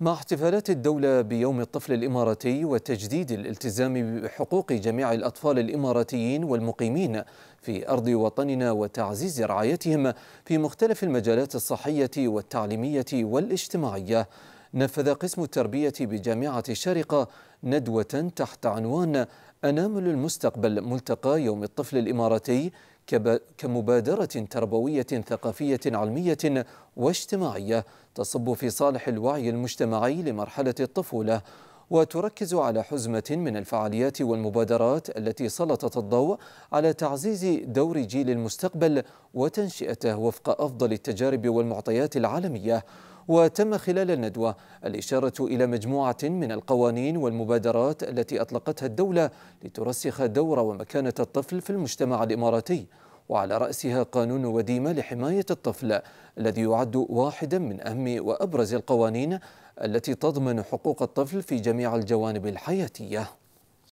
مع احتفالات الدولة بيوم الطفل الإماراتي وتجديد الالتزام بحقوق جميع الأطفال الإماراتيين والمقيمين في أرض وطننا وتعزيز رعايتهم في مختلف المجالات الصحية والتعليمية والاجتماعية نفذ قسم التربية بجامعة الشارقة ندوة تحت عنوان أنامل المستقبل ملتقى يوم الطفل الإماراتي كمبادرة تربوية ثقافية علمية واجتماعية تصب في صالح الوعي المجتمعي لمرحلة الطفولة وتركز على حزمة من الفعاليات والمبادرات التي سلطت الضوء على تعزيز دور جيل المستقبل وتنشئته وفق أفضل التجارب والمعطيات العالمية وتم خلال الندوة الإشارة إلى مجموعة من القوانين والمبادرات التي أطلقتها الدولة لترسخ دور ومكانة الطفل في المجتمع الإماراتي وعلى رأسها قانون وديمة لحماية الطفل الذي يعد واحدا من أهم وأبرز القوانين التي تضمن حقوق الطفل في جميع الجوانب الحياتية